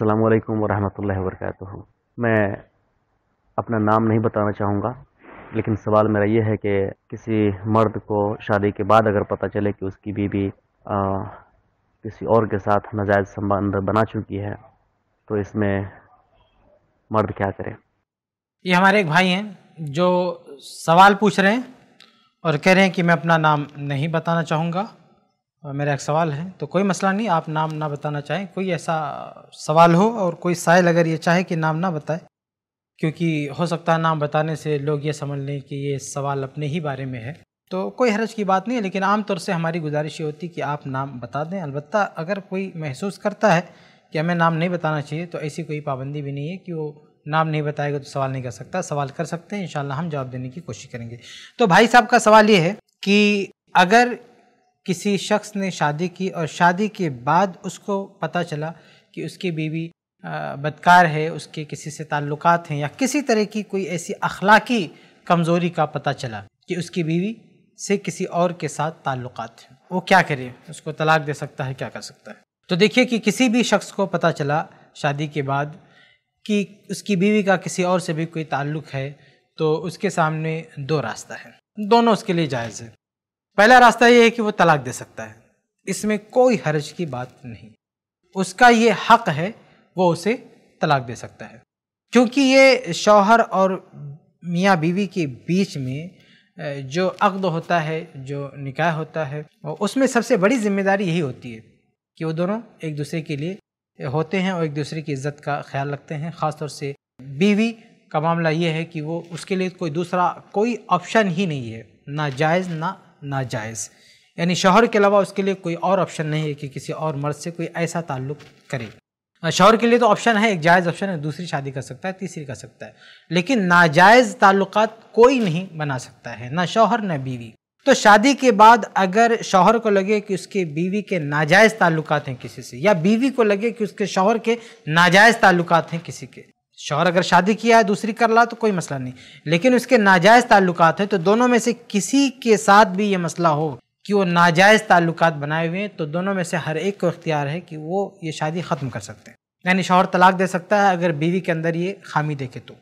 अल्लाम वरहल वर्क मैं अपना नाम नहीं बताना चाहूँगा लेकिन सवाल मेरा ये है कि किसी मर्द को शादी के बाद अगर पता चले कि उसकी बीवी किसी और के साथ नजायज संबंध बना चुकी है तो इसमें मर्द क्या करे ये हमारे एक भाई हैं जो सवाल पूछ रहे हैं और कह रहे हैं कि मैं अपना नाम नहीं बताना चाहूँगा मेरा एक सवाल है तो कोई मसला नहीं आप नाम ना बताना चाहें कोई ऐसा सवाल हो और कोई साइल अगर ये चाहे कि नाम ना बताए क्योंकि हो सकता है नाम बताने से लोग ये समझ लें कि ये सवाल अपने ही बारे में है तो कोई हरज की बात नहीं है लेकिन आमतौर से हमारी गुजारिश ये होती कि आप नाम बता दें अलबत् अगर कोई महसूस करता है कि हमें नाम नहीं बताना चाहिए तो ऐसी कोई पाबंदी भी नहीं है कि वो नाम नहीं बताएगा तो सवाल नहीं कर सकता सवाल कर सकते हैं इन हम जवाब देने की कोशिश करेंगे तो भाई साहब का सवाल ये है कि अगर किसी शख्स ने शादी की और शादी के बाद उसको पता चला कि उसकी बीवी बदकार है उसके किसी से ताल्लुक़ हैं या किसी तरह की कोई ऐसी अखलाकी कमज़ोरी का पता चला कि उसकी बीवी से किसी और के साथ ताल्लुक़ हैं वो क्या करे उसको तलाक दे सकता है क्या कर सकता है तो देखिए कि किसी भी शख्स को पता चला शादी के बाद कि उसकी बीवी का किसी और से भी कोई ताल्लुक़ है तो उसके सामने दो रास्ता है दोनों उसके लिए जायज़ है पहला रास्ता ये है कि वो तलाक दे सकता है इसमें कोई हर्ज की बात नहीं उसका ये हक है वो उसे तलाक दे सकता है क्योंकि ये शौहर और मियाँ बीवी के बीच में जो अक्द होता है जो निकाह होता है उसमें सबसे बड़ी जिम्मेदारी यही होती है कि वो दोनों एक दूसरे के लिए होते हैं और एक दूसरे की इज्जत का ख्याल रखते हैं ख़ासतौर से बीवी का मामला ये है कि वो उसके लिए कोई दूसरा कोई ऑप्शन ही नहीं है ना जायज़ ना नाजायज़ यानी शोहर के अलावा उसके लिए कोई और ऑप्शन नहीं है कि किसी और मर्द से कोई ऐसा ताल्लुक करे शोहर के लिए तो ऑप्शन है एक जायज़ ऑप्शन है दूसरी शादी कर सकता है तीसरी कर सकता है लेकिन नाजायज़ ताल्लुक कोई नहीं बना सकता है ना शोहर ना बीवी तो शादी के बाद अगर शोहर को लगे कि उसके बीवी के नाजायज़ ताल्लुक हैं किसी से या बीवी को लगे कि उसके शोहर के नाजायज़ ताल्लुक हैं किसी के शौहर अगर शादी किया है दूसरी कर ला तो कोई मसला नहीं लेकिन उसके नाजायज़ ताल्लुकात हैं तो दोनों में से किसी के साथ भी ये मसला हो कि वो नाजायज़ ताल्लुक बनाए हुए हैं तो दोनों में से हर एक को इख्तियार है कि वो ये शादी ख़त्म कर सकते हैं यानी शौहर तलाक दे सकता है अगर बीवी के अंदर ये खामी देखे तो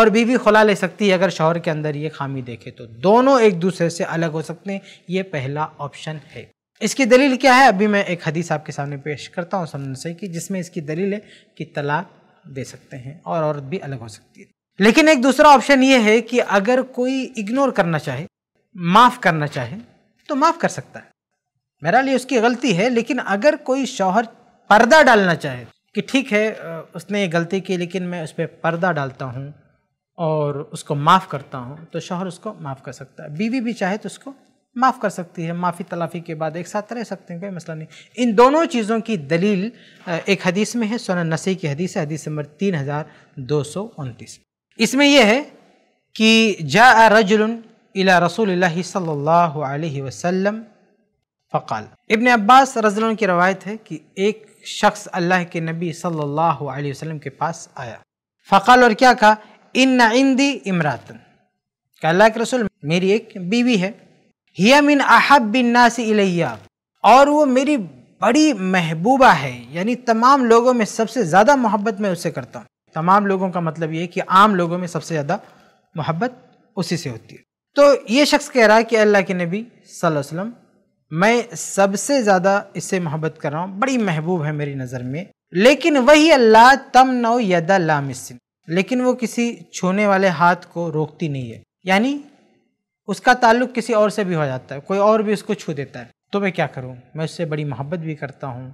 और बीवी खुला ले सकती है अगर शौहर के अंदर ये खामी देखे तो दोनों एक दूसरे से अलग हो सकते हैं ये पहला ऑप्शन है इसकी दलील क्या है अभी मैं एक हदीस आपके सामने पेश करता हूँ समझ से कि जिसमें इसकी दलील है कि तलाक दे सकते हैं और औरत भी अलग हो सकती है लेकिन एक दूसरा ऑप्शन ये है कि अगर कोई इग्नोर करना चाहे माफ़ करना चाहे तो माफ़ कर सकता है मेरा लिए उसकी गलती है लेकिन अगर कोई शौहर पर्दा डालना चाहे कि ठीक है उसने ये गलती की लेकिन मैं उस पर पर्दा डालता हूँ और उसको माफ़ करता हूँ तो शौहर उसको माफ़ कर सकता है बीवी भी चाहे तो उसको माफ़ कर सकती है माफ़ी तलाफ़ी के बाद एक साथ रह सकते हैं कोई मसला नहीं इन दोनों चीज़ों की दलील एक हदीस में है सोना नसी की हदीस है हदीस नंबर तीन हज़ार दो सौ उनतीस इसमें यह है कि जा रजुल इला रसूल सल्लल्लाहु अलैहि वसल्लम फ़काल इब्न अब्बास रजलों की रवायत है कि एक शख्स अल्लाह के नबी सल्लल्लाहु अलैहि वसल्लम के पास आया फ़काल और क्या कहा इन इंदी इमरातन अल्लाह के रसूल मेरी एक बीवी है हियमिन अहब बिन नासी इलैया और वो मेरी बड़ी महबूबा है यानी तमाम लोगों में सबसे ज़्यादा मोहब्बत मैं उससे करता हूँ तमाम लोगों का मतलब ये कि आम लोगों में सबसे ज़्यादा मोहब्बत उसी से होती है तो ये शख्स कह रहा है कि अल्लाह के नबी सल्लल्लाहु अलैहि वसल्लम मैं सबसे ज़्यादा इससे मोहब्बत कर रहा हूँ बड़ी महबूब है मेरी नज़र में लेकिन वही अल्लाह तम नौ यदा लामिसिन लेकिन वो किसी छूने वाले हाथ को रोकती नहीं है यानी उसका ताल्लुक किसी और से भी हो जाता है कोई और भी उसको छू देता है तो मैं क्या करूँ मैं उससे बड़ी मोहब्बत भी करता हूँ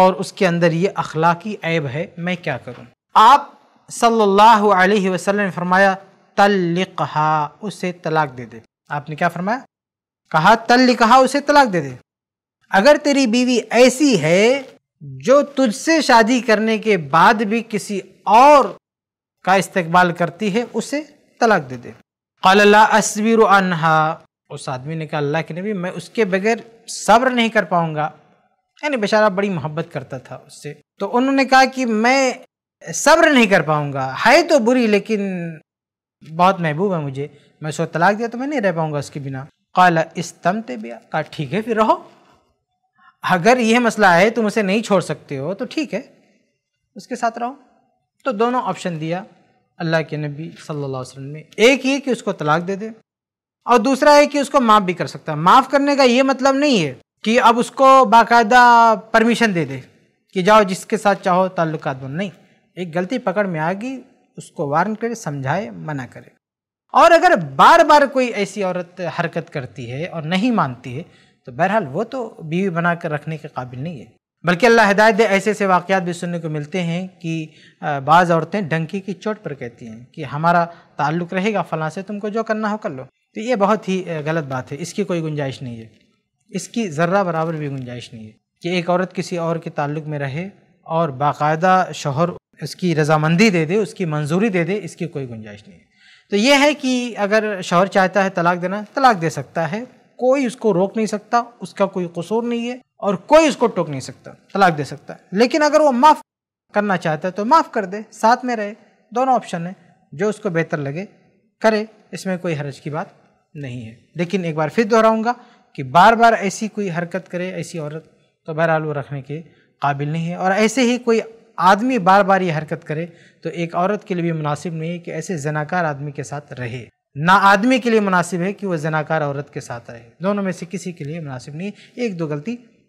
और उसके अंदर ये अखलाकी ऐब है मैं क्या करूँ आप सल्लल्लाहु अलैहि वसल्लम ने फरमाया तल्लिकहा उसे तलाक दे दे आपने क्या फरमाया कहा तल्लिकहा उसे तलाक दे दे अगर तेरी बीवी ऐसी है जो तुझसे शादी करने के बाद भी किसी और का इस्तकबाल करती है उसे तलाक दे दे कल्ला असविर अनहा उस आदमी ने कहा अल्लाह के नबी मैं उसके बगैर सब्र नहीं कर पाऊंगा यानी बेचारा बड़ी मोहब्बत करता था उससे तो उन्होंने कहा कि मैं सब्र नहीं कर पाऊंगा है तो बुरी लेकिन बहुत महबूब है मुझे मैं उसको तलाक दिया तो मैं नहीं रह पाऊंगा उसके बिना काला इस्तम ते बिया कहा ठीक है फिर रहो अगर यह मसला है तुम उसे नहीं छोड़ सकते हो तो ठीक है उसके साथ रहो तो दोनों ऑप्शन दिया अल्लाह के नबी सल्लल्लाहु अलैहि वसल्लम ने एक ये कि उसको तलाक दे दे और दूसरा है कि उसको माफ़ भी कर सकता है माफ़ करने का ये मतलब नहीं है कि अब उसको बाकायदा परमिशन दे दे कि जाओ जिसके साथ चाहो ताल्लुक बन नहीं एक गलती पकड़ में आ गई उसको वार्न करे समझाए मना करे और अगर बार बार कोई ऐसी औरत हरकत करती है और नहीं मानती है तो बहरहाल वो तो बीवी बना कर रखने के काबिल नहीं है बल्कि अल्लाह हिदायत दे ऐसे ऐसे वाक़ात भी सुनने को मिलते हैं कि बाज़ औरतें डंकी की चोट पर कहती हैं कि हमारा ताल्लुक़ रहेगा फ़लाँ से तुमको जो करना हो कर लो तो ये बहुत ही गलत बात है इसकी कोई गुंजाइश नहीं है इसकी ज़र्रा बराबर भी गुंजाइश नहीं है कि एक औरत किसी और के ताल्लुक़ में रहे और बाकायदा शोहर उसकी रजामंदी दे दे उसकी मंजूरी दे दे इसकी कोई गुंजाइश नहीं है तो यह है कि अगर शोहर चाहता है तलाक देना तलाक दे सकता है कोई उसको रोक नहीं सकता उसका कोई कसूर नहीं है और कोई उसको टोक नहीं सकता तलाक दे सकता है लेकिन अगर वो माफ़ करना चाहता है तो माफ़ कर दे साथ में रहे दोनों ऑप्शन है जो उसको बेहतर लगे करे इसमें कोई हर्ज की बात नहीं है लेकिन एक बार फिर दोहराऊंगा कि बार बार ऐसी कोई हरकत करे ऐसी औरत तो बहरहाल वो रखने के काबिल नहीं है और ऐसे ही कोई आदमी बार बार ये हरकत करे तो एक औरत के लिए भी मुनासिब नहीं है कि ऐसे जनाकार आदमी के साथ रहे ना आदमी के लिए मुनासिब है कि वह जनाकार औरत के साथ रहे दोनों में से किसी के लिए मुनासिब नहीं एक दो गलती